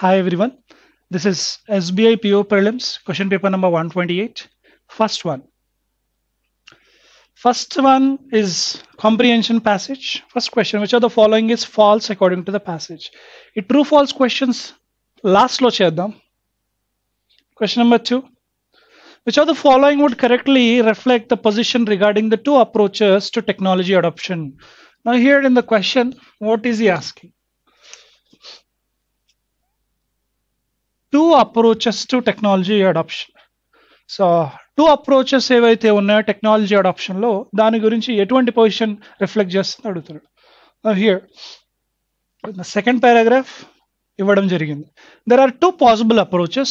Hi everyone. This is SBI PO prelims question paper number 128. First one. First one is comprehension passage. First question, which of the following is false according to the passage? It true false questions last lo cheddam. Question number two. Which of the following would correctly reflect the position regarding the two approaches to technology adoption? Now here in the question, what is he asking? two approaches to technology adoption. Technology adoption so two approaches ఏవైతే ఉన్నాయో technology అడాప్షన్లో దాని గురించి ఎటువంటి position reflect చేస్తుంది అడుగుతున్నాడు here second paragraph ఇవ్వడం జరిగింది there are two possible approaches.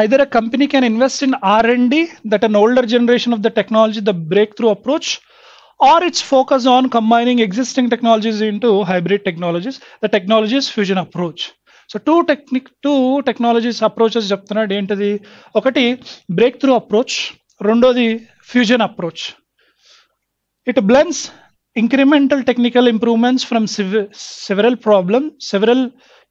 either a company can invest in r&d that an older generation of the technology the breakthrough approach or its focus on combining existing technologies into hybrid technologies the technologies fusion approach so two technique two technologies approaches చెప్తున్నాడు ఏంటిది ఒకటి breakthrough approach రెండోది fusion approach it blends incremental technical improvements from several problem several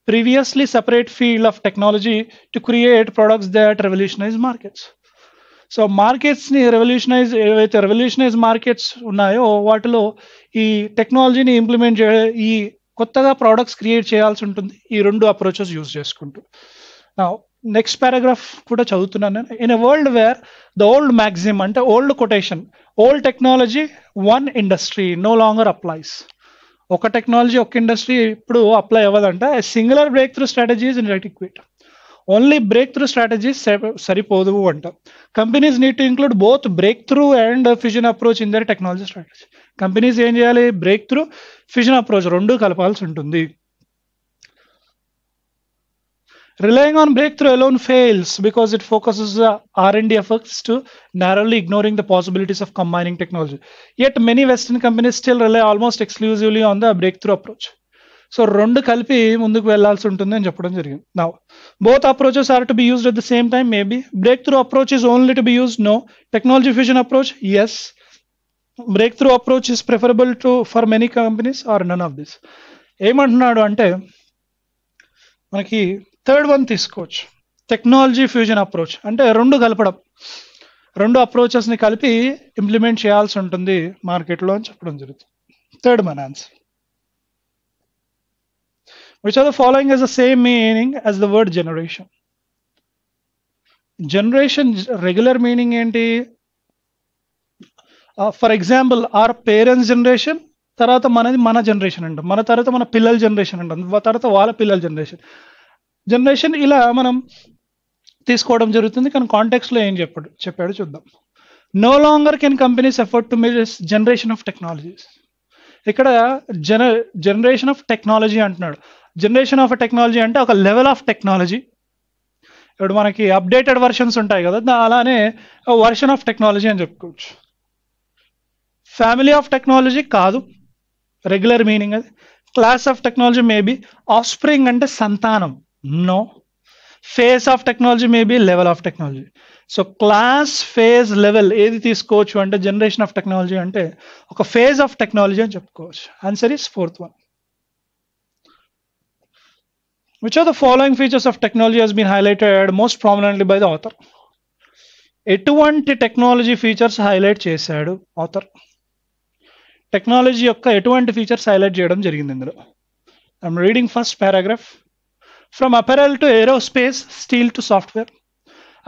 previously separate field of technology to create products that revolutionise markets so మార్కెట్స్ని revolutionise ఏవైతే revolutionise markets ఉన్నాయో వాటిలో ఈ టెక్నాలజీని ఇంప్లిమెంట్ చే ఈ కొత్తగా ప్రోడక్ట్స్ క్రియేట్ చేయాల్సి ఉంటుంది ఈ రెండు అప్రోచెస్ యూజ్ చేసుకుంటూ నా నెక్స్ట్ పారాగ్రాఫ్ కూడా చదువుతున్నాను నేను in a world where the old maximum అంటే old quotation old technology one industry no longer applies ఒక టెక్నాలజీ ఒక ఇండస్ట్రీ ఇప్పుడు అప్లై అవ్వదంట singular breakthrough strategies in right adequate only breakthrough strategies సరిపోదు అంట companies need to include both breakthrough and fusion approach in their technology strategy companies ఏం చేయాలి breakthrough fusion approach రెండు కలపాల్సి ఉంటుంది relying on breakthrough alone fails because it focuses R and D efforts too narrowly ignoring the possibilities of combining technology at many western companies still rely almost exclusively on the breakthrough approach so రెండు కలిపి ముందుకు వెళ్లాల్సి ఉంటుంది అని చెప్పడం జరిగింది నా both approaches are to be used at the same time maybe breakthrough approach is only to be use no technology fusion approach as breakthrough approach is preferable to for many companies are none of this ఏమంటున్నాడు అంటే మనకి third one తీసుకోవచ్చు technology fusion approach అంటే రెండు కలపడం రెండు అప్రోచెస్ని కలిపి implement చేయాల్సి ఉంటుంది మార్కెట్లో అని చెప్పడం జరుగుతుంది థర్డ్ మన answer which are the following has the same meaning as the word generation generation regular meaning ఏంటి for example our parents generation తర్వాత మనది మన జనరేషన్ అంటాం మన తర్వాత మన పిల్లల జనరేషన్ అంటాం తర్వాత వాళ్ళ పిల్లల జనరేషన్ జనరేషన్ ఇలా మనం తీసుకోవడం జరుగుతుంది కానీ కాంటాక్ట్స్లో ఏం చెప్పాడు చెప్పాడు చూద్దాం no longer can companies effort to maze generation of technologies ఇక్కడ జన జనరేషన్ ఆఫ్ టెక్నాలజీ అంటున్నాడు జనరేషన్ ఆఫ్ టెక్నాలజీ అంటే ఒక లెవెల్ ఆఫ్ టెక్నాలజీ ఇప్పుడు మనకి అప్డేటెడ్ వర్షన్స్ ఉంటాయి కదా అలానే వర్షన్ ఆఫ్ టెక్నాలజీ అని చెప్పుకోవచ్చు ఫ్యామిలీ ఆఫ్ టెక్నాలజీ కాదు రెగ్యులర్ మీనింగ్ అది class of technology maybe offspring అంటే సంతానం no phase of technology maybe level of technology so class phase level ఏది తీసుకోవచ్చు అంటే జనరేషన్ ఆఫ్ టెక్నాలజీ అంటే ఒక ఫేజ్ ఆఫ్ టెక్నాలజీ అని చెప్పుకోవచ్చు answer is fourth one which are the following features of technology has been highlighted most prominently by the author ఎటువంటి technology features highlight చేశాడు author technology యొక్క ఎటువంటి ఫీచర్స్ హైలైట్ చేయడం జరిగింది ఇందులో I'm reading first paragraph from apparel to aerospace steel to software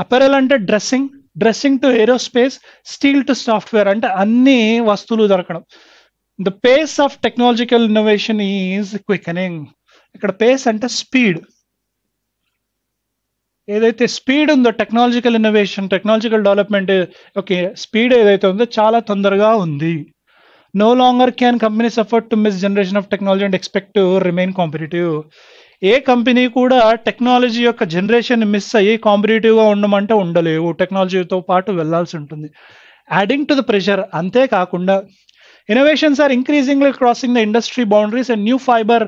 apparel అంటే dressing dressing to aerospace steel to software అంటే అన్ని వస్తువులు దొరకడం the pace of technological innovation is quickening ఇక్కడ పేస్ అంటే స్పీడ్ ఏదైతే స్పీడ్ ఉందో technological innovation technological development okay speed ఏదైతే ఉందో చాలా తొందరగా ఉంది no longer can company suffer to miss generation of technology and expect to remain competitive ఏ కంపెనీ కూడా టెక్నాలజీ యొక్క జనరేషన్ మిస్ అయ్యి కాంపిటేటివ్గా ఉండమంటే ఉండలేవు టెక్నాలజీతో పాటు వెళ్లాల్సి ఉంటుంది యాడింగ్ టు ద ప్రెషర్ అంతేకాకుండా innovations are increasingly crossing the industry boundaries and new fibre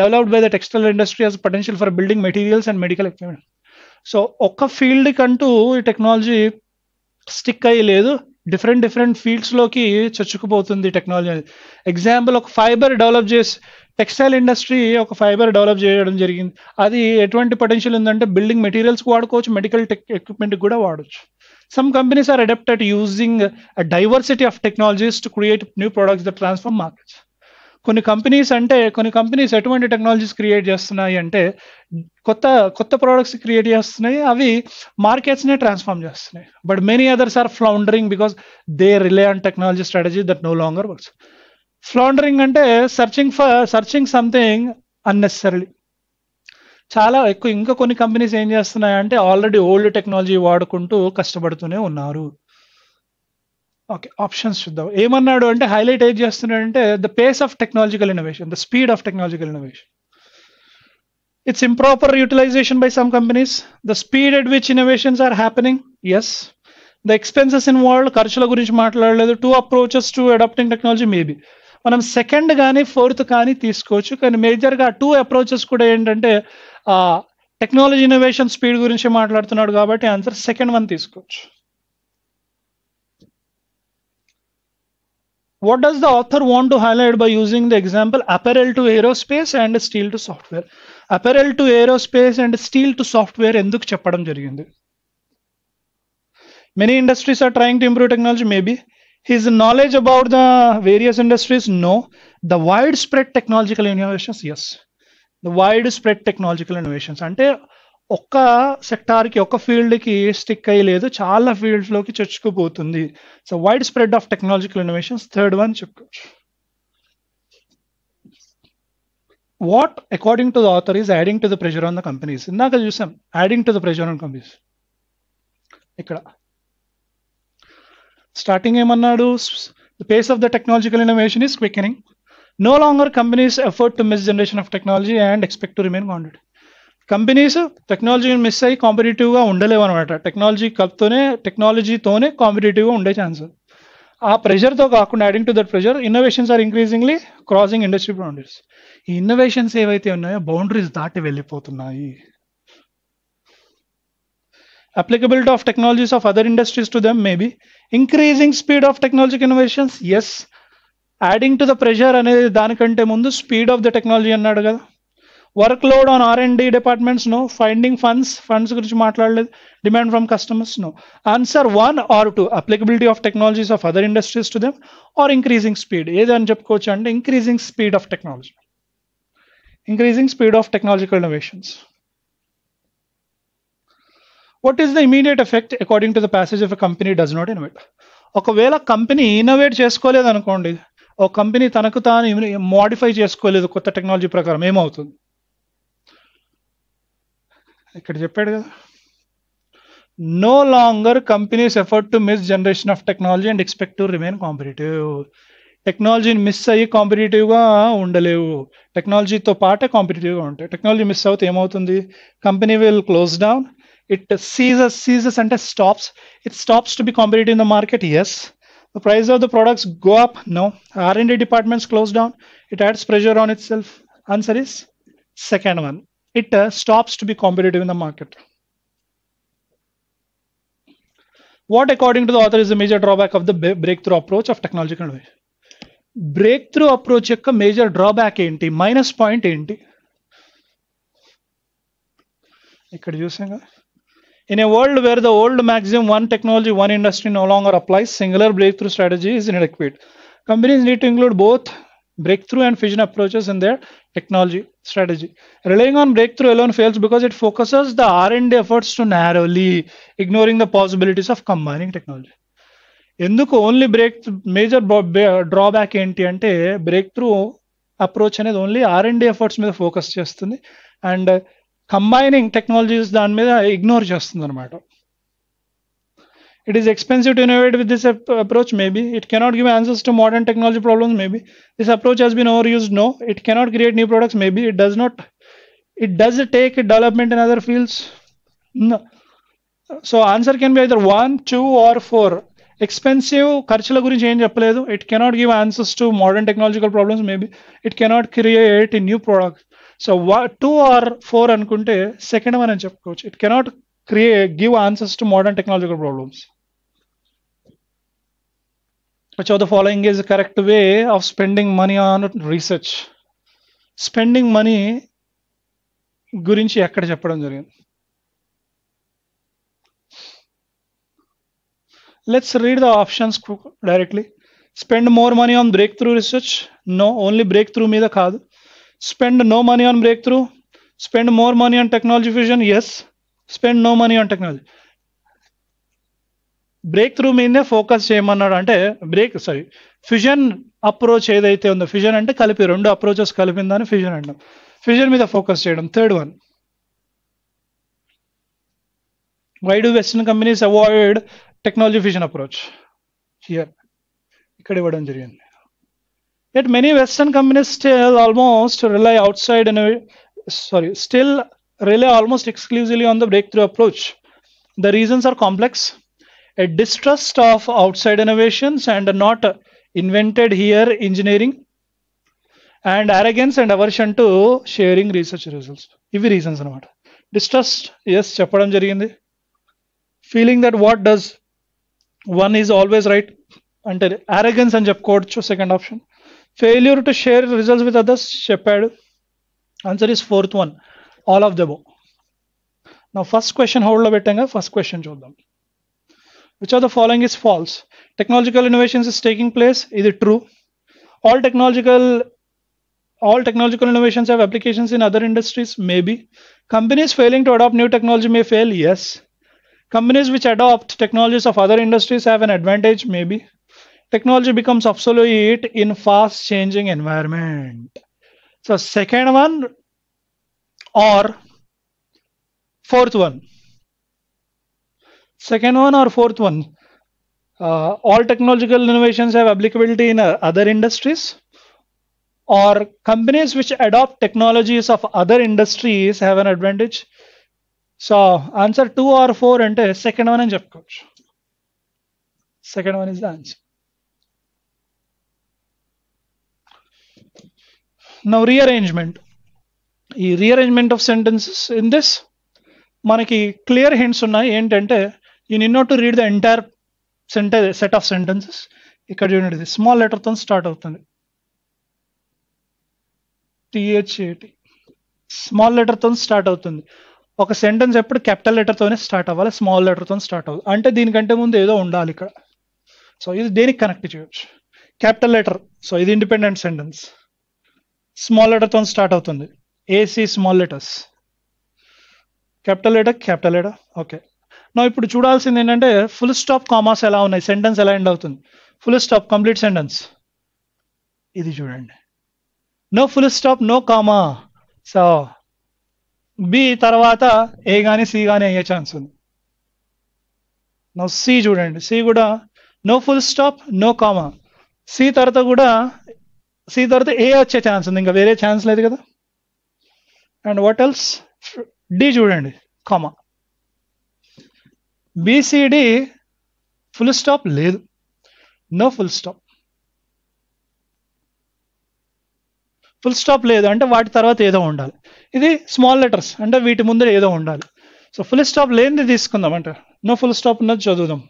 developed by the textile industry has potential for building materials and medical equipment so ఒక్క ఫీల్డ్ కంటూ ఈ టెక్నాలజీ స్టిక్ అయ్యి లేదు different different ఫీల్డ్స్లోకి చొచ్చుకుపోతుంది technology అనేది example ఒక fibre develop చేసి టెక్స్టైల్ ఇండస్ట్రీ ఒక ఫైబర్ డెవలప్ చేయడం జరిగింది అది ఎటువంటి పొటెన్షియల్ ఉందంటే బిల్డింగ్ మెటీరియల్స్కి వాడుకోవచ్చు మెడికల్ టెక్ ఎక్విప్మెంట్కి కూడా వాడచ్చు some companies are adept at using diversity of technologies to create new products the transform markets కొన్ని కంపెనీస్ అంటే కొన్ని కంపెనీస్ ఎటువంటి టెక్నాలజీస్ క్రియేట్ చేస్తున్నాయి అంటే కొత్త కొత్త ప్రోడక్ట్స్ క్రియేట్ చేస్తున్నాయి అవి మార్కెట్స్నే ట్రాన్స్ఫార్మ్ చేస్తున్నాయి but many others are floundering because they rely on technology strategy that no longer works floundering అంటే searching for searching something unnecessary చాలా ఎక్కువ ఇంకా కొన్ని కంపెనీస్ ఏం చేస్తున్నాయంటే ఆల్రెడీ ఓల్డ్ టెక్నాలజీ వాడుకుంటూ కష్టపడుతూనే ఉన్నారు ఓకే ఆప్షన్స్ చూద్దాం ఏమన్నాడు అంటే హైలైట్ ఏం చేస్తున్నాడు అంటే the pace of technological innovation the speed of technological innovation it's improper utilisation by some companies the speed at which innovations are happening as the expenses world ఖర్చుల గురించి మాట్లాడలేదు two approaches to adapting technology maybe మనం second కానీ fourth కానీ తీసుకోవచ్చు కానీ మేజర్గా two approaches కూడా ఏంటంటే టెక్నాలజీ ఇన్నోవేషన్ స్పీడ్ గురించి మాట్లాడుతున్నాడు కాబట్టి ఆన్సర్ సెకండ్ వన్ తీసుకోవచ్చు what does the author want to highlight by using the example apparel to aerospace and steel to software apparel to aerospace and steel to software ఎందుకు చెప్పడం జరిగింది many industries are trying to improve technology maybe his knowledge about the various industries no the widespread technological innovations yes the widespread technological innovations అంటే ఒక్క సెక్టార్కి ఒక్క ఫీల్డ్కి stick అయ్యలేదు చాలా ఫీల్డ్స్లోకి చొచ్చుకుపోతుంది so wide spread of technological innovations third one చెప్పుకోవచ్చు what according to the author is adding to the pressure on the companies ఇందాక చూసాం adding to the pressure on companies ఇక్కడ స్టార్టింగ్ ఏమన్నాడు the pace of the technological innovation is quickening no longer companies effort to miss generation of technology and expect to remain candid companies technology ఇన్ మిస్సే కాంపిటిటివగా ఉండలేవన్నమాట technology కల్ తోనే technology తోనే కాంపిటిటివగా ఉండ ఛాన్సస్ ఆ ప్రెజర్ తో గాకుండా adding to the pressure innovations are increasingly crossing industry boundaries ఈ ఇన్నోవేషన్స్ ఏవైతే ఉన్నాయో బౌండరీస్ దాటి వెళ్ళిపోతున్నాయి applicability of technologies of other industries to them maybe increasing speed of technological innovations yes adding to the pressure అనేది దానికంటే ముందు speed of the technology అన్నాడు కదా work load on R and D departments no finding funds funds గురించి మాట్లాడలేదు demand from customers no answer one are two applicability of technologies of other industries to them are increasing speed ఏదని చెప్పుకోవచ్చు అంటే increasing speed of technology increasing speed of technological innovations what is the immediate effect according to the passage of a company does not innovate ఒకవేళ company innovate చేసుకోలేదు అనుకోండి ఒక company తనకు తాను modify చేసుకోలేదు కొత్త టెక్నాలజీ ప్రకారం ఏమవుతుంది ఇక్కడ చెప్పాడు కదా no longer companies effort to miss generation of technology and expect to remain competitive టెక్నాలజీని మిస్ అయ్యి కాంపిటేటివ్గా ఉండలేవు టెక్నాలజీతో పాటే కాంపిటేటివ్గా ఉంటాయి టెక్నాలజీ మిస్ అవుతే ఏమవుతుంది company will close down it ceases ceases అంటే stops it stops to be competitive in the market as price of the products go up no no departments close down it adds adds on itself answer is second one it uh, stops to be competitive in the market. What, according to the author, is the major drawback of the breakthrough approach of technological innovation? Breakthrough approach is a major drawback, ain't minus point, ain't in a world where the old maximum one technology, one industry no longer applies, singular breakthrough strategy is inadequate. Companies need to include both breakthrough and fission approaches in their technology strategy. Relying on breakthrough alone fails because it focuses the R&D efforts to narrowly, ignoring the possibilities of combining technology. ఎందుకు only break major drawback ఏంటి అంటే breakthrough approach అనేది only R and efforts మీద focus చేస్తుంది and combining technologies దాని మీద ignore చేస్తుంది అనమాట it is expensive to innovate with this approach maybe it cannot give answers to modern technology problems maybe this approach has been overused no it cannot create new products maybe it does not it does take development in other fields no so answer can be either one two or four expensive karchala gurin change it cannot give answers to modern technological problems maybe it cannot create a new product so two or four and second one and it cannot create give answers to modern technological problems which of the following is the correct way of spending money on research? Spending money, money జరిగింది let's read the options directly spend more money on breakthrough research no only breakthrough the కాదు spend no money on breakthrough spend more money on technology fusion yes spend no money on technology breakthrough మీదనే focus చేయమన్నాడు అంటే break sorry fusion approach ఏదైతే ఉందో fusion అంటే కలిపి రెండు approaches కలిపిందని ఫ్యూజన్ అంటాం ఫ్యూజన్ మీద ఫోకస్ చేయడం third one why do western companies avoid technology fusion approach here ఇక్కడ ఇవ్వడం జరిగింది yet many western companies still almost rely outside in a, sorry still rely almost exclusively on the breakthrough approach the reasons are complex a distrust of outside innovations and not invented here engineering and arrogance and aversion to sharing research results ఇవి reasons అనమాట distrust as చెప్పడం జరిగింది feeling that what does one is always right అంటే arrogance అని చెప్పుకోవచ్చు second option failure to share results with others చెప్పాడు answer is fourth one all of the above నా first question హోల్డ్లో పెట్టాక ఫస్ట్ క్వశ్చన్ చూద్దాం which of the following is false technological innovations is taking place is it true all technological all technological innovations have applications in other industries maybe companies failing to adopt new technology may fail yes companies which adopt technologies of other industries have an advantage maybe technology becomes obsolete in fast changing environment so second one or fourth one Second one or fourth one? Uh, all technological innovations have applicability in uh, other industries? Or companies which adopt technologies of other industries have an advantage? So answer two or four and second one and Jeff Coach. Second one is the answer. Now rearrangement. ఈ rearrangement of sentences in this మనకి clear hints ఉన్నాయి ఏంటంటే you need not to read the entire sentence set of sentences ఇక్కడ చూడండి small లెటర్తో start అవుతుంది టిహెచ్ఏటి small లెటర్తో start అవుతుంది ఒక సెంటెన్స్ ఎప్పుడు క్యాపిటల్ లెటర్తోనే స్టార్ట్ అవ్వాలి స్మాల్ లెటర్తో స్టార్ట్ అవ్వాలి అంటే దీనికంటే ముందు ఏదో ఉండాలి ఇక్కడ సో ఇది దేనికి కనెక్ట్ చేయొచ్చు క్యాపిటల్ లెటర్ సో ఇది ఇండిపెండెంట్ సెంటెన్స్ స్మాల్ లెటర్తో స్టార్ట్ అవుతుంది A C small letters capital letter capital letter okay నా ఇప్పుడు చూడాల్సింది ఏంటంటే ఫుల్ స్టాప్ కామాస్ ఎలా ఉన్నాయి సెంటెన్స్ ఎలా ఎండ్ అవుతుంది ఫుల్ స్టాప్ కంప్లీట్ సెంటెన్స్ ఇది చూడండి no full stop no comma so B తర్వాత ఏ కానీ సి కానీ అయ్యే ఛాన్స్ ఉంది నో సి చూడండి సి కూడా no full stop no comma C తర్వాత కూడా సి తర్వాత ఏ వచ్చే ఛాన్స్ ఉంది ఇంకా వేరే ఛాన్స్ లేదు కదా అండ్ వాట్ ఎల్స్ డి చూడండి కామా బీసీడీ ఫుల్ స్టాప్ లేదు no full stop full stop లేదు అంటే వాటి తర్వాత ఏదో ఉండాలి ఇది స్మాల్ లెటర్స్ అంటే వీటి ముందర ఏదో ఉండాలి సో ఫుల్ స్టాప్ లేనిది తీసుకుందాం అంటే నో ఫుల్ స్టాప్ ఉన్నది చదువుదాం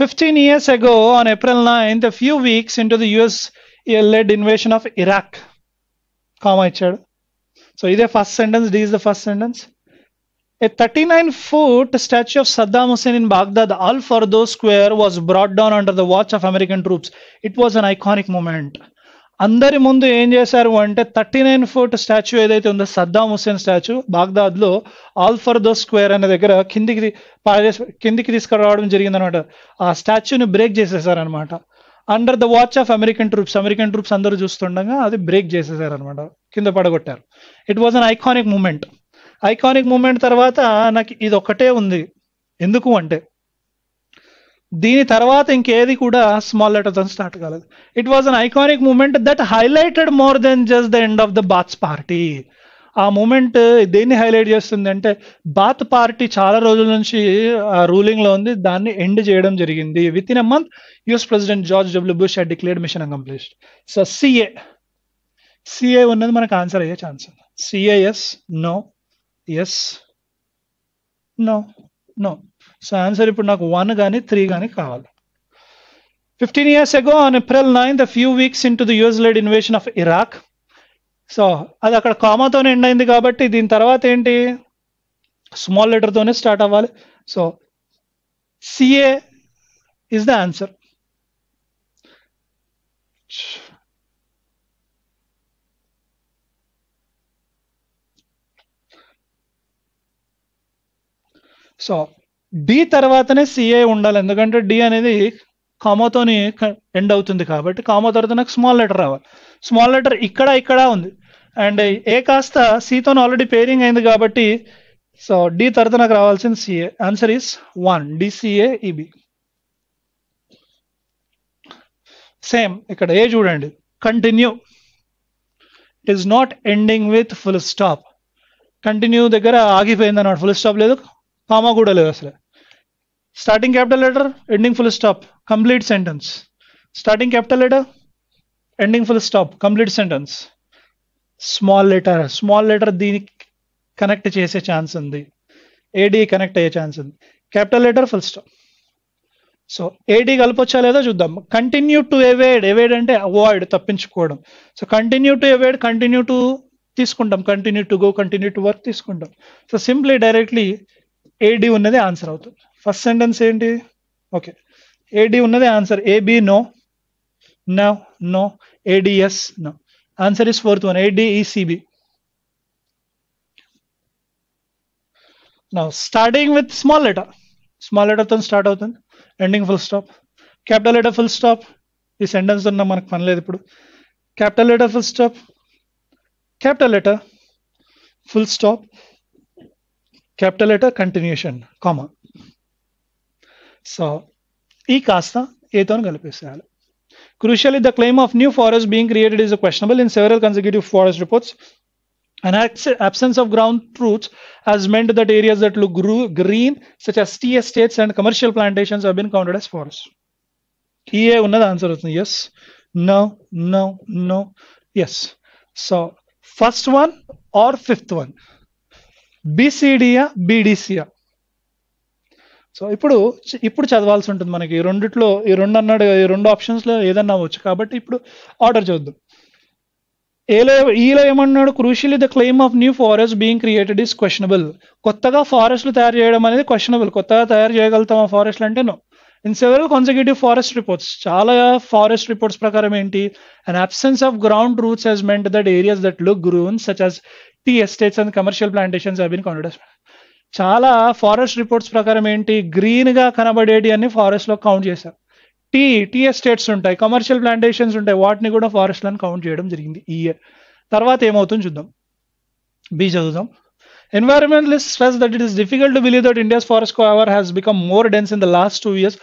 fifteen years ago on April ninth few weeks into the US led invasion of Iraq comma ఇచ్చాడు సో ఇదే first sentence D is the first sentence A 39 foot statue of Saddam Hussein in Baghdad, Al Fardo Square, was brought down under the watch of American troops. It was an iconic moment. అందరి ముందు ఏం చేశారు అంటే thirty nine foot statue ఏదైతే ఉందో Saddam Hussein statue బాగ్దాద్లో ఆల్ఫర్దో square అనే దగ్గర కిందికి కిందికి తీసుకురావడం జరిగిందనమాట ఆ స్టాచ్యూని బ్రేక్ చేసేసారనమాట under the watch of American troops American troops అందరూ చూస్తుండగా అది బ్రేక్ చేసేసారనమాట కింద పడగొట్టారు it was an iconic moment iconic moment తర్వాత నాకు ఇది ఒక్కటే ఉంది ఎందుకు అంటే దీని తర్వాత ఇంకేది కూడా స్మాల్ లెటర్తో స్టార్ట్ కాలేదు it was an iconic moment that highlighted more than just the end of the Baath's party ఆ మూమెంట్ దేన్ని హైలైట్ చేస్తుంది అంటే బాత్ పార్టీ చాలా రోజుల నుంచి ఆ రూలింగ్లో ఉంది దాన్ని ఎండ్ చేయడం జరిగింది within a month US president George W Bush had declared mission accomplished so C A C A ఉన్నది మనకు ఆన్సర్ అయ్యే ఛాన్స్ ఉంది C A S no S no no so answer ఇప్పుడు నాకు వన్ కానీ త్రీ కానీ కావాలి fifteen years ago on April the few weeks into the US led invasion of Iraq so అది అక్కడ కామాతోనే ఎండ్ అయింది కాబట్టి దీని తర్వాత ఏంటి స్మాల్ లెటర్తోనే స్టార్ట్ అవ్వాలి so C A is the answer so D తర్వాతనే సిఏ ఉండాలి ఎందుకంటే డి అనేది కామాతోని ఎండ్ అవుతుంది కాబట్టి కామా తర్వాత నాకు స్మాల్ లెటర్ రావాలి స్మాల్ లెటర్ ఇక్కడ ఇక్కడ ఉంది అండ్ ఏ కాస్త సితో ఆల్రెడీ పేరింగ్ అయింది కాబట్టి సో డి తర్వాత నాకు రావాల్సింది C A answer is one D C A E B same ఇక్కడ ఏ చూడండి continue it is not ending with full stop continue దగ్గర ఆగిపోయింది అన్నమాట ఫుల్ స్టాప్ లేదు కామా కూడా లేదు అసలు starting capital letter ending full stop complete sentence starting capital letter ending full stop complete sentence small letter small letter దీనికి connect చేసే chance ఉంది ఏడీ కనెక్ట్ అయ్యే ఛాన్స్ ఉంది capital letter full stop so A D కలిపొచ్చా లేదో చూద్దాం continue to evade evade అంటే avoid తప్పించుకోవడం so continue to evade continue to తీసుకుంటాం continue to go continue to work తీసుకుంటాం సో సింప్లీ డైరెక్ట్లీ ఏడి ఉన్నదే ఆన్సర్ అవుతుంది ఫస్ట్ సెంటెన్స్ ఏంటి ఓకే ఏడి ఉన్నదే answer A B no no no A D S no answer is fourth one A D E C B నా starting with small letter small లెటర్తో start అవుతుంది ending full stop capital letter full stop ఈ sentence ఉన్న మనకు పని లేదు ఇప్పుడు capital letter full stop capital letter full stop capital letter continuation, comma. So, ఈ కాస్త ఏతో కనిపిస్తాను Crucially, the claim of new forest being created is questionable in several consecutive forest reports. An absence of ground truth has meant that areas that look green, such as tea estates and commercial plantations, have been counted as forests. Here, another answer is yes, no, no, no, yes. So, first one or fifth one? బీసీడియా బీడీసీయా so ఇప్పుడు ఇప్పుడు చదవాల్సి ఉంటుంది మనకి ఈ రెండిట్లో ఈ రెండు అన్నాడు ఈ రెండు ఆప్షన్స్లో ఏదన్నా అవ్వచ్చు కాబట్టి ఇప్పుడు ఆర్డర్ చూద్దాం ఏలో ఈలో ఏమన్నాడు crucially the claim of new forest being created is questionable కొత్తగా ఫారెస్ట్లు తయారు చేయడం అనేది క్వశ్చనబుల్ కొత్తగా తయారు చేయగలుగుతాం ఆ ఫారెస్ట్లు అంటే no in several conservative forest reports చాలా ఫారెస్ట్ రిపోర్ట్స్ ప్రకారం ఏంటి and absence of ground roots has meant that areas that look green such as tea estates and commercial plantations అవి కౌంటెడ్ చాలా ఫారెస్ట్ రిపోర్ట్స్ ప్రకారం ఏంటి గ్రీన్ గా కనబడేటి అన్ని forest లో కౌంట్ చేశారు టీ టీ ఎస్టేట్స్ ఉంటాయి కమర్షియల్ ప్లాంటేషన్స్ ఉంటాయి వాటిని కూడా ఫారెస్ట్ లను కౌంట్ చేయడం జరిగింది ఈ ఇయర్ తర్వాత ఏమవుతుంది చూద్దాం బీ చదువుదాం environmentalist stress that it is difficult to believe that India's forest cover has become more dense in the last two years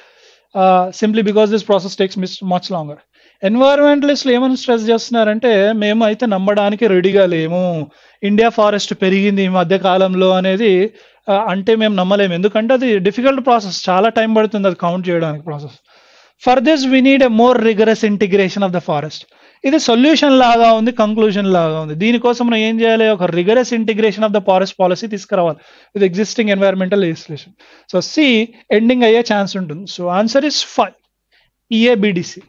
simply because this process takes miss much longer ఎన్వైరన్మెంటలిస్టులు ఏమని stress చేస్తున్నారంటే మేము అయితే నమ్మడానికి రెడీగా లేము India forest పెరిగింది ఈ మధ్య కాలంలో అనేది అంటే మేము నమ్మలేము ఎందుకంటే అది డిఫికల్ట్ ప్రాసెస్ చాలా టైం పడుతుంది అది కౌంట్ చేయడానికి process for this we need a more rigorous integration of the forest ఇది సొల్యూషన్ లాగా ఉంది కంక్లూజన్ లాగా ఉంది దీనికోసం మనం ఏం చేయాలి ఒక rigorous integration of the forest policy తీసుకురావాలి with existing environmental legislation so C ending అయ్యే ఛాన్స్ ఉంటుంది so answer is five E A B D C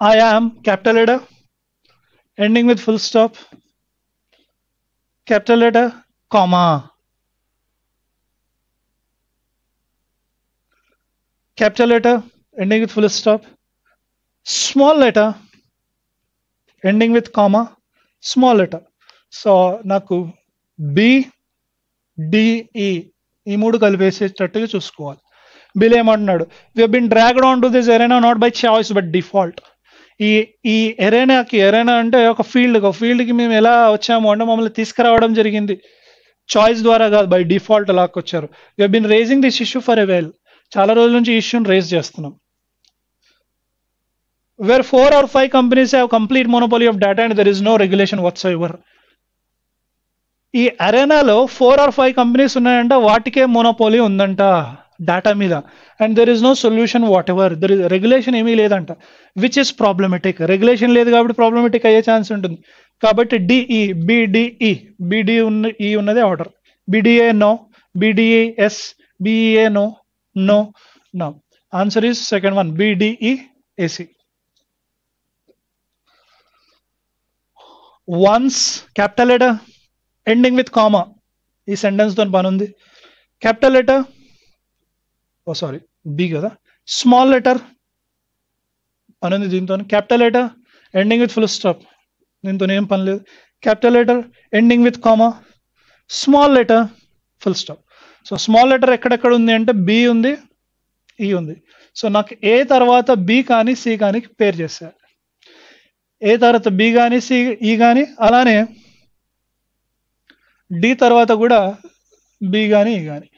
I am capital letter ending with full stop, capital letter, comma. Capital letter ending with full stop, small letter ending with comma, small letter. So నాకు B D E E మూడు కలిపేసేటట్టుగా చూసుకోవాలి Bill ఏమంటున్నాడు we been dragged onto this arena not by choice but default ఈ ఈ ఎరేనాకి ఎరేనా అంటే ఒక field ఒక ఫీల్డ్కి మేము ఎలా వచ్చాము అంటే మమ్మల్ని తీసుకురావడం జరిగింది చాయిస్ ద్వారా కాదు బై డిఫాల్ట్ లాక్కొచ్చారు you been raising this issue for a while చాలా రోజుల నుంచి ఇష్యూని రేజ్ చేస్తున్నాం where four or five companies have complete monopoly of data and there is no regulation whatsoever ఈ అరేనాలో ఫోర్ ఆర్ ఫైవ్ కంపెనీస్ ఉన్నాయంట వాటికే మోనోపాలి ఉందంట డేటా మీద and there is no solution whatever there is regulation ఏమీ లేదంట which is problematic regulation లేదు కాబట్టి ప్రాబ్లమెటిక్ అయ్యే ఛాన్స్ ఉంటుంది కాబట్టి డిఈ బిడిఈ బిడి ఉన్న ఈ ఉన్నదే order B D A no B D A B E A no no no answer is second one B D E A C once capital letter ending with comma ఈ సెంటెన్స్ తో పని ఉంది capital letter oh sorry B కదా స్మాల్ లెటర్ అనేది దీంతో capital letter ending with full stop దీంతో ఏం పని లేదు capital letter ending with comma small letter full stop so small letter ఎక్కడెక్కడ ఉంది అంటే బి ఉంది ఈ e ఉంది సో నాకు ఏ తర్వాత బి కానీ సి కానీ పేరు చేశారు ఏ తర్వాత బి కానీ సి ఈ e కానీ అలానే డి తర్వాత కూడా బి కానీ ఈ e కానీ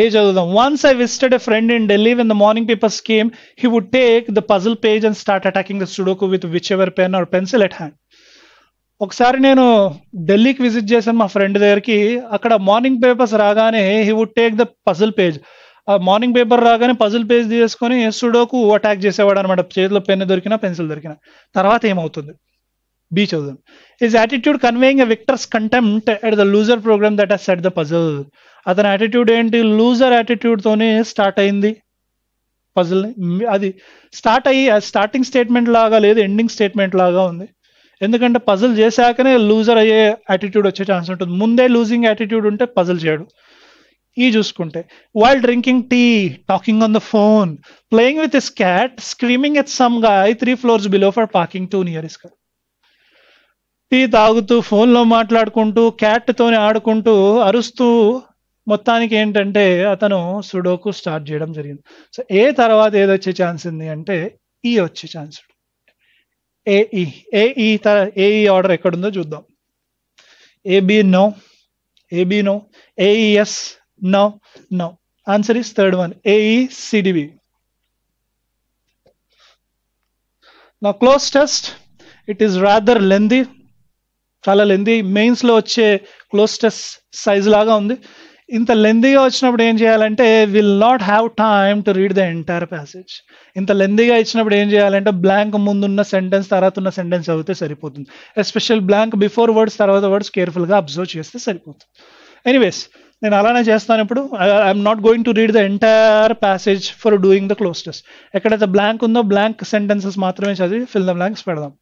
ఏ చదువుదాం once I visited a friend in Delhi when the morning papers came he would take the puzzle page and start attacking the sudoku with whichever pen or pencil at hand ఒకసారి నేను ఢిల్లీకి visit చేశాను మా friend దగ్గరికి అక్కడ morning papers రాగానే he would take the puzzle page ఆ morning paper రాగానే పజిల్ పేజ్ తీసుకొని స్టూడోకు అటాక్ చేసేవాడు అనమాట చేతిలో పెన్ దొరికినా పెన్సిల్ దొరికినా తర్వాత ఏమవుతుంది బీ చదువు is attitude conveying a victor's contempt at the loser program that has the puzzle అతని యాటిట్యూడ్ ఏంటి లూజర్ యాటిట్యూడ్తోనే స్టార్ట్ అయింది పజిల్ అది స్టార్ట్ అయ్యి స్టార్టింగ్ స్టేట్మెంట్ లాగా లేదు ఎండింగ్ స్టేట్మెంట్ లాగా ఉంది ఎందుకంటే పజిల్ చేశాకనే లూజర్ అయ్యే యాటిట్యూడ్ వచ్చే ఛాన్స్ ఉంటుంది ముందే లూజింగ్ యాటిట్యూడ్ ఉంటే పజిల్ చేయడు ఈ చూసుకుంటే while drinking tea talking on the phone playing with his cat screaming it some guy three floors below for parking too near his tea తాగుతూ ఫోన్లో మాట్లాడుకుంటూ క్యాట్తోనే ఆడుకుంటూ అరుస్తూ మొత్తానికి ఏంటంటే అతను సుడోకు స్టార్ట్ చేయడం జరిగింది సో ఏ తర్వాత ఏదొచ్చే ఛాన్స్ ఉంది అంటే ఈ వచ్చే ఛాన్స్ ఏఈ ఏఈ త ఏఈ ఆర్డర్ ఎక్కడుందో చూద్దాం A B no A B no A E S no no answer is third one A E C D B నా cloze test it is rather lengthy చాలా లెందీ మెయిన్స్లో వచ్చే క్లోజ్ టెస్ట్ సైజ్ లాగా ఉంది ఇంత లెందీగా వచ్చినప్పుడు ఏం చేయాలంటే will not have time to read the entire passage ఇంత లెందీగా ఇచ్చినప్పుడు ఏం చేయాలంటే బ్లాంక్ ముందున్న సెంటెన్స్ తర్వాత ఉన్న సెంటెన్స్ చదివితే సరిపోతుంది ఎస్పెషల్ బ్లాంక్ బిఫోర్ వర్డ్స్ తర్వాత వర్డ్స్ కేర్ఫుల్గా అబ్జర్వ్ చేస్తే సరిపోతుంది ఎనీవేస్ నేను అలానే చేస్తాను ఇప్పుడు I'm not going to read the entire passage for doing the cloze ఎక్కడైతే బ్లాంక్ ఉందో బ్లాంక్ సెంటెన్సెస్ మాత్రమే చదివి ఫిల్ ద బ్లాంక్స్ పెడదాం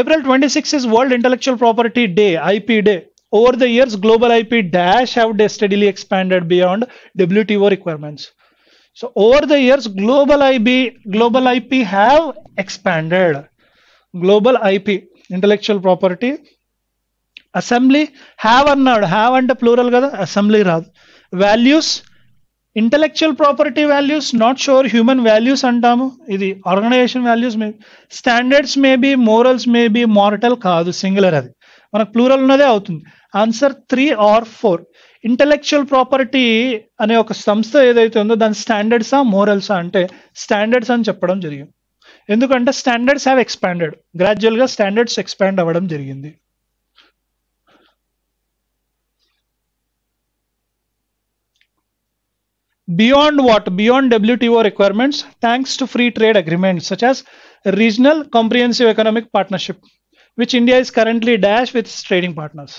April twenty six is World Intellectual Property Day IP Day Over the years, Global IP Dash have steadily expanded beyond WTO requirements. So over the years, Global IP have expanded. Global IP intellectual property assembly have not have under plural assembly rather values intellectual property values not sure human values and the organization values may standards may be morals may be mortal cause singular adhi. మనకు plural ఉన్నదే అవుతుంది answer three or four intellectual property అనే ఒక సంస్థ ఏదైతే ఉందో దాని స్టాండర్డ్సా మోరల్సా అంటే స్టాండర్డ్స్ అని చెప్పడం జరిగింది ఎందుకంటే స్టాండర్డ్స్ హ్యావ్ ఎక్స్పాండెడ్ గ్రాడ్యువల్గా స్టాండర్డ్స్ ఎక్స్పాండ్ అవ్వడం జరిగింది beyond what beyond WTO requirements thanks to free trade agreement such as regional comprehensive economic partnership which India is currently dash with trading partners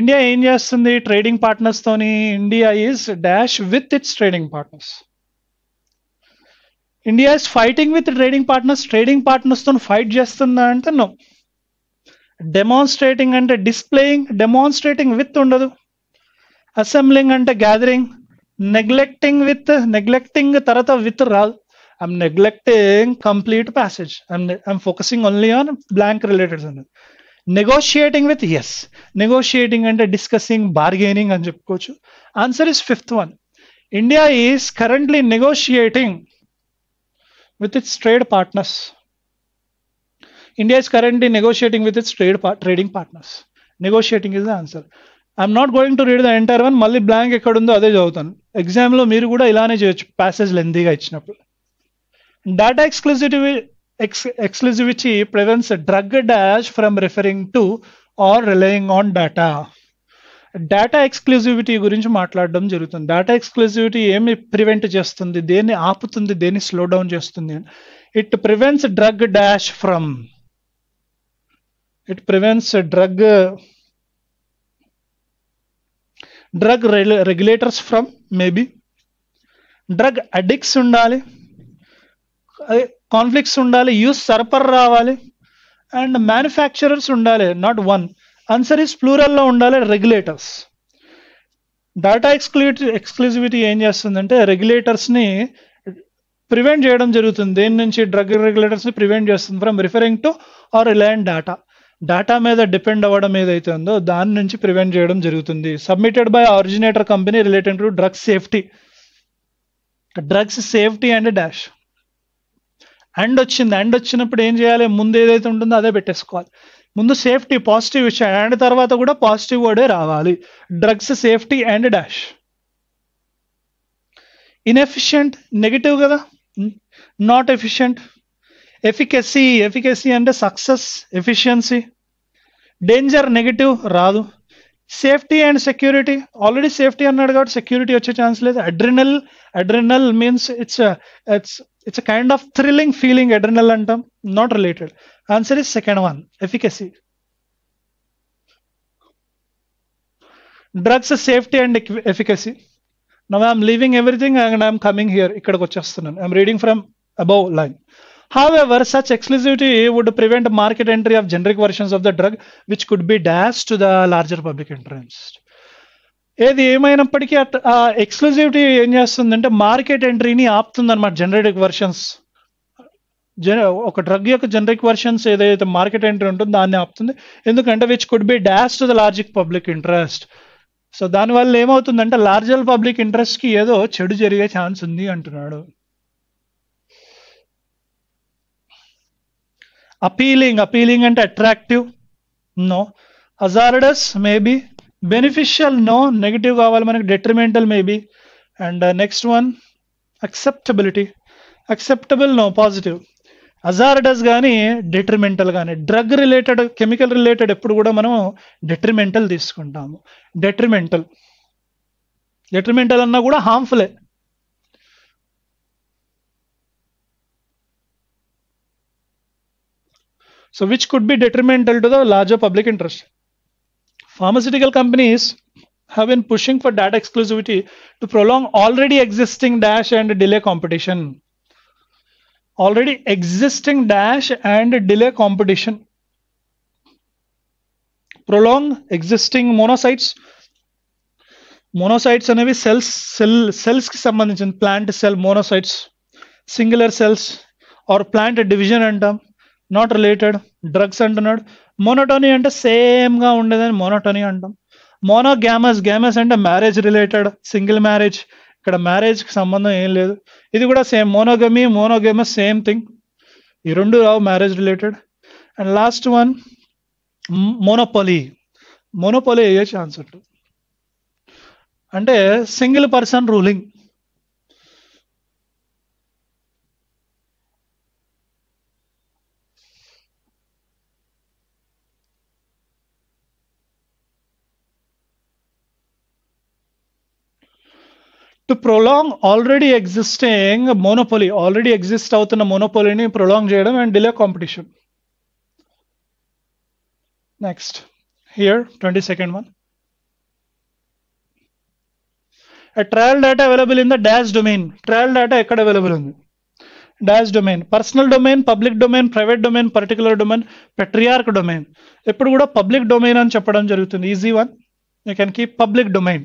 India ఏం చేస్తుంది trading partners తోని India is dash with its trading partners India is fighting with trading partners trading తో fight చేస్తుందా అంటే no demonstrating అంటే displaying demonstrating with ఉండదు assembling అంటే gathering neglecting with neglecting తర్వాత విత్ రాదు I'm neglecting complete passage. I'm I'm focusing only on blank related sentence. Negotiating with yes. Negotiating and discussing bargaining and answer is fifth one. India is currently negotiating with its trade partners. India is currently negotiating with its trade trading partners. Negotiating is the answer. I'm not going to read the entire one. Mali blank ekadundo adhe jawatan. Exam lo guda ilane passage lengthy ga ichnapu. Data exclusivity, exclusivity exclusivity drug dash from referring to or relying on on data exclusivity గురించి మాట్లాడడం జరుగుతుంది data exclusivity ఏమి prevent చేస్తుంది దేన్ని ఆపుతుంది దేన్ని slow down చేస్తుంది it prevents drug dash from it prevents drug drug regulators from maybe drug addicts ఉండాలి కాన్ఫ్లిక్ట్స్ ఉండాలి యూస్ సరఫర్ రావాలి అండ్ మ్యానుఫ్యాక్చరర్స్ ఉండాలి నాట్ వన్ ఆన్సర్ ఇస్ ప్లూరల్లో ఉండాలి రెగ్యులేటర్స్ డేటా ఎక్స్క్లూట్ ఎక్స్క్లూసివిటీ ఏం చేస్తుందంటే రెగ్యులేటర్స్ని ప్రివెంట్ చేయడం జరుగుతుంది దేని నుంచి డ్రగ్ రెగ్యులేటర్స్ని ప్రివెంట్ చేస్తుంది from referring to or reliance data data మీద డిపెండ్ అవ్వడం ఏదైతే ఉందో దాని నుంచి ప్రివెంట్ చేయడం జరుగుతుంది submitted by originator company related to drugs safety drugs safety and dash and వచ్చింది అండ్ వచ్చినప్పుడు ఏం చేయాలి ముందు ఏదైతే ఉంటుందో అదే పెట్టేసుకోవాలి ముందు సేఫ్టీ పాజిటివ్ విషయం అండ్ తర్వాత కూడా పాజిటివ్ వర్డే రావాలి drugs safety and dash inefficient negative కదా నాట్ ఎఫిషియంట్ ఎఫికెసీ ఎఫికెసీ అంటే సక్సెస్ ఎఫిషియన్సీ డేంజర్ నెగిటివ్ రాదు safety and security already safety అన్నాడు కాబట్టి సెక్యూరిటీ వచ్చే ఛాన్స్ లేదు adrenal adrenal means it's it's it's a kind of thrilling feeling adrenaline not related answer is second one efficacy drugs safety and efficacy now i'm leaving everything and i'm coming here i'm reading from above line however such exclusivity would prevent market entry of generic versions of the drug which could be dashed to the larger public interest ఏది ఏమైనప్పటికీ at ఆ exclusivity ఏం చేస్తుందంటే market ఎంట్రీని ఆపుతుందన్నమాట generic versions ఒక drug యొక్క generic versions ఏదైతే మార్కెట్ ఎంట్రీ ఉంటుందో దాన్ని ఆపుతుంది ఎందుకంటే which could be dash to the larger public interest so దానివల్ల ఏమవుతుందంటే లార్జర్ పబ్లిక్ ఇంట్రెస్ట్కి ఏదో చెడు జరిగే ఛాన్స్ ఉంది అంటున్నాడు అపీలింగ్ అపీలింగ్ అంటే attractive no hazardous maybe beneficial no negative కావాలి మనకి detrimental maybe and next one acceptability acceptable no positive positive hazardous కానీ డెట్రిమెంటల్ కానీ డ్రగ్ రిలేటెడ్ కెమికల్ రిలేటెడ్ ఎప్పుడు కూడా మనం డెట్రిమెంటల్ తీసుకుంటాము డెట్రిమెంటల్ డెట్రిమెంటల్ అన్నా కూడా హార్మ్ఫులే so which could be detrimental to the larger public interest pharmaceutical companies have been pushing for data exclusivity to prolong already existing dash and delay competition already existing dash and delay competition prolong existing monocytes monocytes అనేవి cells cell సెల్స్కి సంబంధించిన plant cell monocytes singular cells are plant division అంటాం not related drugs అంటున్నాడు monotony అంటే సేమ్గా ఉండేదని మోనోటోనీ అంటాం మోనోగ్యామస్ గ్యామస్ అంటే marriage related single marriage ఇక్కడ మ్యారేజ్కి సంబంధం ఏం లేదు ఇది కూడా same monogamy monogamous same thing ఈ రెండు రావు marriage related and last one monopoly monopoly అయ్యే ఛాన్స్ అంటే single person ruling to prolong already existing monopoly already exist అవుతున్న మోనోపోలీని ప్రొలాంగ్ చేయడం and delay competition next here twenty second one trial data available in the dash domain trial data ఎక్కడ available ఉంది dash domain personal domain public domain private domain particular domain patriarch domain ఎప్పుడు కూడా public domain అని చెప్పడం జరుగుతుంది easy one you can keep public domain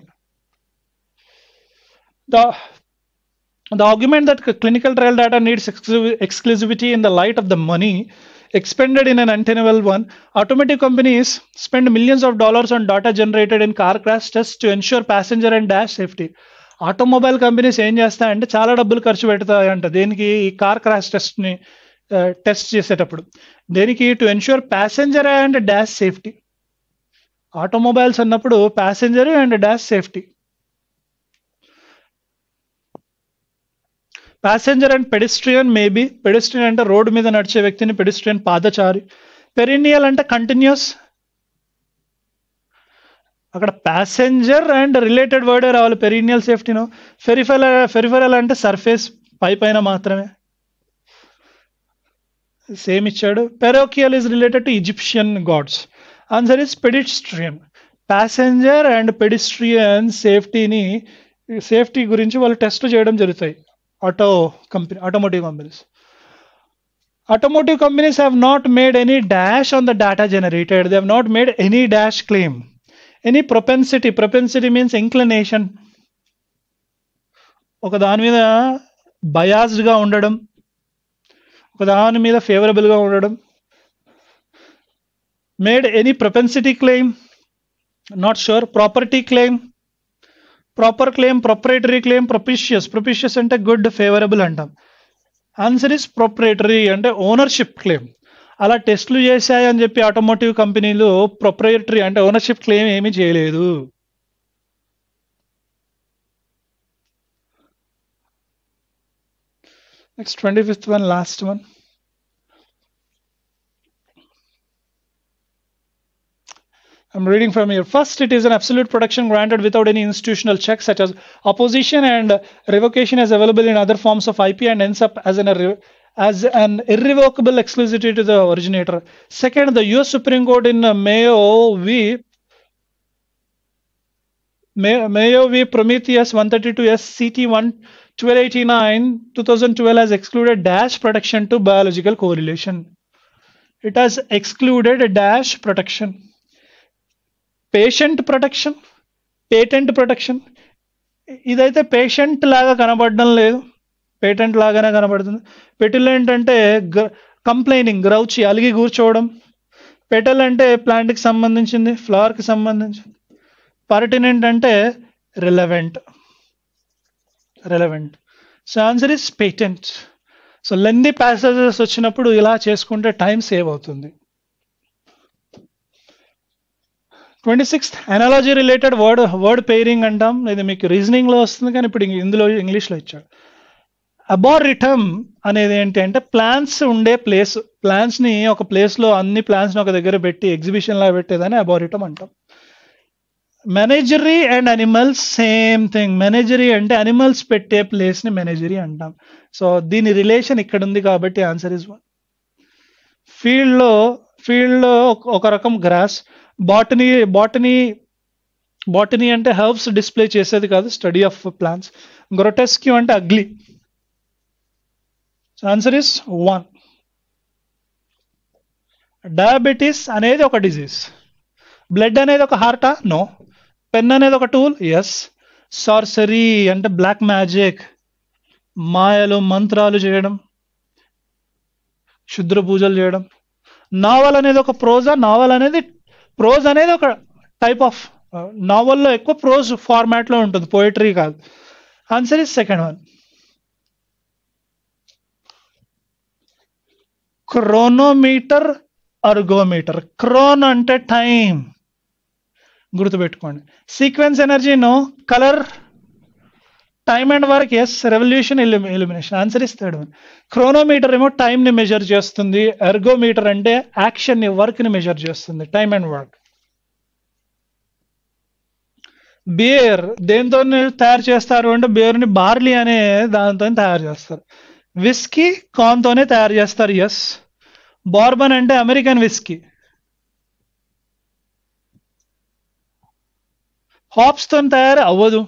The the argument that clinical trial data needs exclusivity in the light of the money expended in an untenable one, automotive companies spend millions of dollars on data generated in car crash tests to ensure passenger and dash safety. Automobile companies ఏం చేస్తాయంటే చాలా డబ్బులు ఖర్చు పెడతాయంట దేనికి ఈ car crash టెస్ట్ని test చేసేటప్పుడు దేనికి to ensure passenger and dash safety automobiles అన్నప్పుడు passenger and dash safety passenger and pedestrian maybe pedestrian అంటే రోడ్డు మీద నడిచే వ్యక్తిని పెడిస్ట్రియన్ పాదచారి పెరినియల్ అంటే కంటిన్యూస్ అక్కడ ప్యాసెంజర్ అండ్ రిలేటెడ్ వర్డే రావాలి పెరినియల్ సేఫ్టీను ఫెరిఫెల ఫెరిఫెరల్ అంటే సర్ఫేస్ పై పైన మాత్రమే సేమ్ ఇచ్చాడు parochial is related to Egyptian gods answer is pedestrian passenger and pedestrian సేఫ్టీని సేఫ్టీ గురించి వాళ్ళు టెస్ట్ చేయడం జరుగుతాయి auto company, automotive companies. Automotive companies have not made any dash on the data generated. They have not made any dash claim. Any propensity, propensity means inclination. ఒక దాని మీద బయాస్డ్గా ఉండడం ఒక దాని మీద ఫేవరబుల్గా ఉండడం made any propensity claim not sure property claim proper claim proprietary claim propitious propitious అంటే గుడ్ ఫేవరబుల్ అంటాం ఆన్సర్ ఇస్ ప్రొపరేటరీ అంటే ఓనర్షిప్ క్లెయిమ్ అలా టెస్ట్లు చేశాయని చెప్పి ఆటోమోటివ్ కంపెనీలు ప్రొపరేటరీ అంటే ఓనర్షిప్ క్లెయిమ్ ఏమీ చేయలేదు next twenty fifth one last one I'm reading from here. First, it is an absolute protection granted without any institutional checks such as opposition and revocation, as available in other forms of IP and ends up as an as an irrevocable exclusivity to the originator. Second, the U.S. Supreme Court in Mayo v. Mayo v. Prometheus 132 1 1289 2012 has excluded dash protection to biological correlation. It has excluded dash protection. Patient protection patent protection ఇదైతే patient లాగా కనబడడం లేదు patent లాగానే కనబడుతుంది పెటిల్ ఏంటంటే complaining గ్రౌచి అలిగి కూర్చోవడం petal అంటే ప్లాంట్కి సంబంధించింది ఫ్లవర్కి సంబంధించింది పర్టినెంట్ అంటే relevant relevant so answer is patent so lengthy passages వచ్చినప్పుడు ఇలా చేసుకుంటే టైం సేవ్ అవుతుంది twenty sixth analogy related word word pairing అంటాం ఇది మీకు రీజనింగ్లో వస్తుంది కానీ ఇప్పుడు ఇందులో ఇంగ్లీష్లో ఇచ్చాడు రిటర్మ్ అనేది ఏంటి అంటే ప్లాన్స్ ఉండే ప్లేస్ ప్లాన్స్ని ఒక ప్లేస్లో అన్ని ప్లాన్స్ని ఒక దగ్గర పెట్టి ఎగ్జిబిషన్లా పెట్టేదాన్ని అబారిటమ్ అంటాం menagerie and animals same thing menagerie అంటే అనిమల్స్ పెట్టే ప్లేస్ని మేనేజరీ అంటాం సో దీని రిలేషన్ ఇక్కడ ఉంది కాబట్టి ఆన్సర్ ఇస్ వన్ ఫీల్డ్లో ఫీల్డ్లో ఒక రకం గ్రాస్ బాటనీ బాటనీ బాటనీ అంటే హర్బ్స్ డిస్ప్లే చేసేది కాదు స్టడీ ఆఫ్ ప్లాంట్స్ గ్రొటెస్క్యూ అంటే ugly answer is one diabetes అనేది ఒక డిజీజ్ బ్లడ్ అనేది ఒక హార్టా నో పెన్ అనేది ఒక టూల్ ఎస్ సార్సరీ అంటే బ్లాక్ మ్యాజిక్ మాయలు మంత్రాలు చేయడం క్షుద్ర పూజలు చేయడం నావల్ అనేది ఒక ప్రోజా నావల్ అనేది ప్రోజ్ అనేది ఒక టైప్ ఆఫ్ నావల్లో ఎక్కువ ప్రోజ్ ఫార్మాట్లో ఉంటుంది పోయిటరీ కాదు answer is second one chronometer ergometer chron అంటే టైం గుర్తుపెట్టుకోండి సీక్వెన్స్ ఎనర్జీను colour time and work yes revolution elimination answer is third one chronometer ఏమో టైంని మెజర్ చేస్తుంది ఎర్గోమీటర్ అంటే యాక్షన్ని వర్క్ని మెజర్ చేస్తుంది టైం అండ్ వర్క్ బేర్ దేంతో తయారు చేస్తారు అంటే ని బార్లీ అనే దానితో తయారు చేస్తారు విస్కీ కాన్తోనే తయారు చేస్తారు ఎస్ బార్బన్ అంటే అమెరికన్ విస్కీ హాప్స్తో తయారు అవ్వదు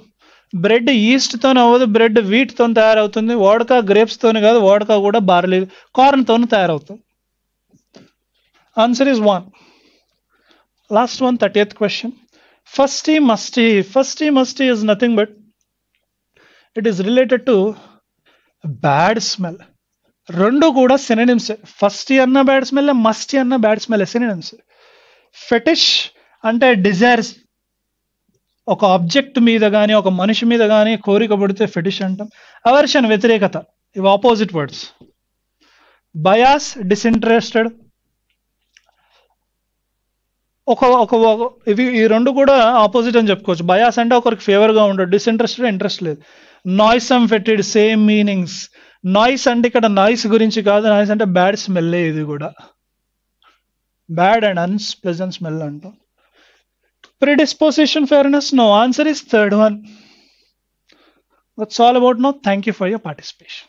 బ్రెడ్ ఈస్ట్తో అవ్వదు బ్రెడ్ వీట్తో తయారవుతుంది ఓడకా గ్రేప్స్తోనే కాదు ఓడకా కూడా బార్లీ కార్న్తో తయారవుతుంది answer is one last one thirty eighth question fusty musty fusty musty is nothing but it is related to bad smell రెండు కూడా సినిమ్స్ ఈ అన్న బ్యాడ్ స్మెల్ మస్టీ అన్న బ్యాడ్ స్మెల్ సినిమ్స్ ఫెటిష్ అంటే డిజైర్స్ ఒక object మీద కానీ ఒక మనిషి మీద కానీ కోరిక పడితే ఫెటిష్ అంటాం అవర్షన్ వ్యతిరేకత ఇవి ఆపోజిట్ వర్డ్స్ బయాస్ డిసింట్రెస్టెడ్ ఒక ఒక ఇవి ఈ రెండు కూడా ఆపోజిట్ అని చెప్పుకోవచ్చు బయాస్ అంటే ఒకరికి ఫేవర్గా ఉండదు డిసింట్రెస్టెడ్ ఇంట్రెస్ట్ లేదు noise fetid same meanings noise అంటే ఇక్కడ నాయిస్ గురించి కాదు నాయిస్ అంటే బ్యాడ్ స్మెల్లే ఇది కూడా బ్యాడ్ అండ్ అన్స్ప్లెజెంట్ స్మెల్ అంటాం Predisposition fairness? No. Answer is third one. That's all about now. Thank you for your participation.